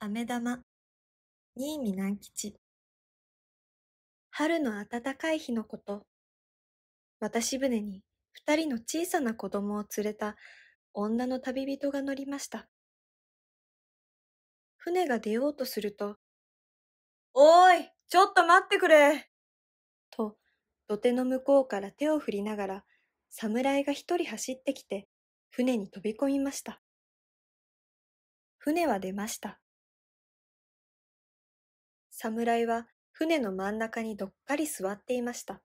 飴玉、新見南吉。春の暖かい日のこと、渡し船に二人の小さな子供を連れた女の旅人が乗りました。船が出ようとすると、おーい、ちょっと待ってくれと、土手の向こうから手を振りながら、侍が一人走ってきて、船に飛び込みました。船は出ました。侍は船の真ん中にどっかり座っていました。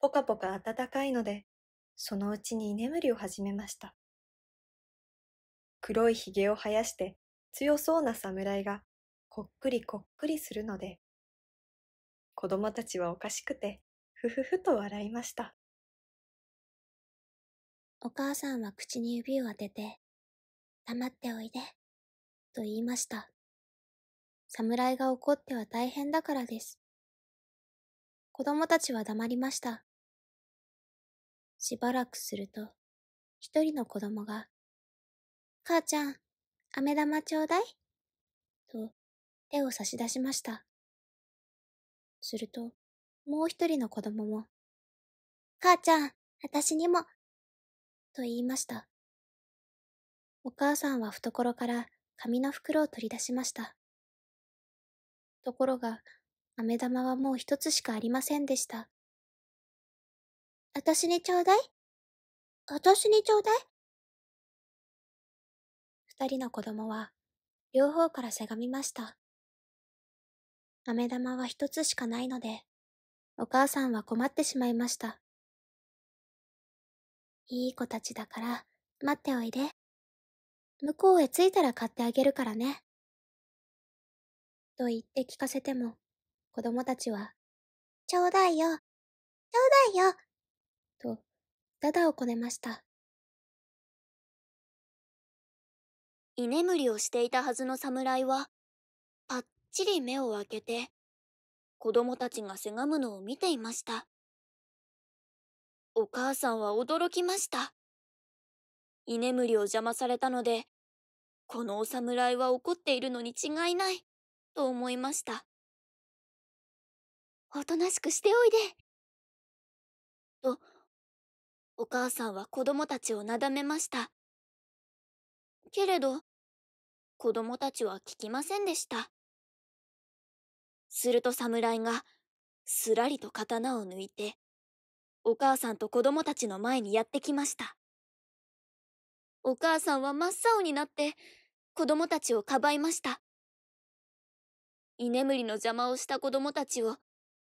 ぽかぽか暖かいので、そのうちに居眠りを始めました。黒いひげを生やして強そうな侍がこっくりこっくりするので、子供たちはおかしくて、ふふふと笑いました。お母さんは口に指を当てて、黙っておいで、と言いました。侍が怒っては大変だからです。子供たちは黙りました。しばらくすると、一人の子供が、母ちゃん、飴玉ちょうだいと手を差し出しました。すると、もう一人の子供も、母ちゃん、私にも、と言いました。お母さんは懐から紙の袋を取り出しました。ところが、飴玉はもう一つしかありませんでした。私にちょうだい私にちょうだい二人の子供は、両方からせがみました。飴玉は一つしかないので、お母さんは困ってしまいました。いい子たちだから、待っておいで。向こうへ着いたら買ってあげるからね。と言って聞かせても、子供たちは、ちょうだいよ、ちょうだいよ、と、ダダをこねました。居眠りをしていたはずの侍は、ぱっちり目を開けて、子供たちがせがむのを見ていました。お母さんは驚きました。居眠りを邪魔されたので、このお侍は怒っているのに違いない。と思いました。おとなしくしておいでと、お母さんは子供たちをなだめました。けれど、子供たちは聞きませんでした。すると侍が、すらりと刀を抜いて、お母さんと子供たちの前にやってきました。お母さんは真っ青になって、子供たちをかばいました。居眠りの邪魔をした子供たちを、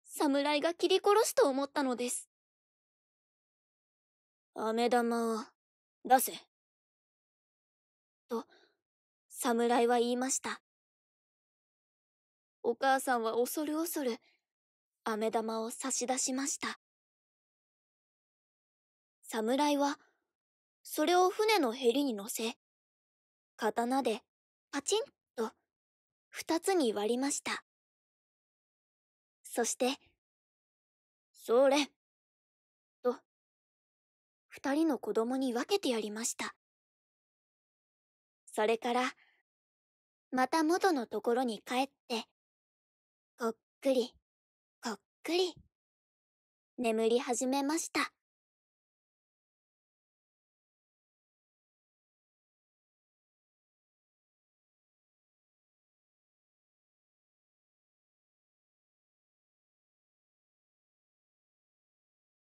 侍が切り殺すと思ったのです。飴玉を出せ。と、侍は言いました。お母さんは恐る恐る、飴玉を差し出しました。侍は、それを船のヘリに乗せ、刀でパチン二つに割りました。そして、それ、と、二人の子供に分けてやりました。それから、また元のところに帰って、こっくり、こっくり、眠り始めました。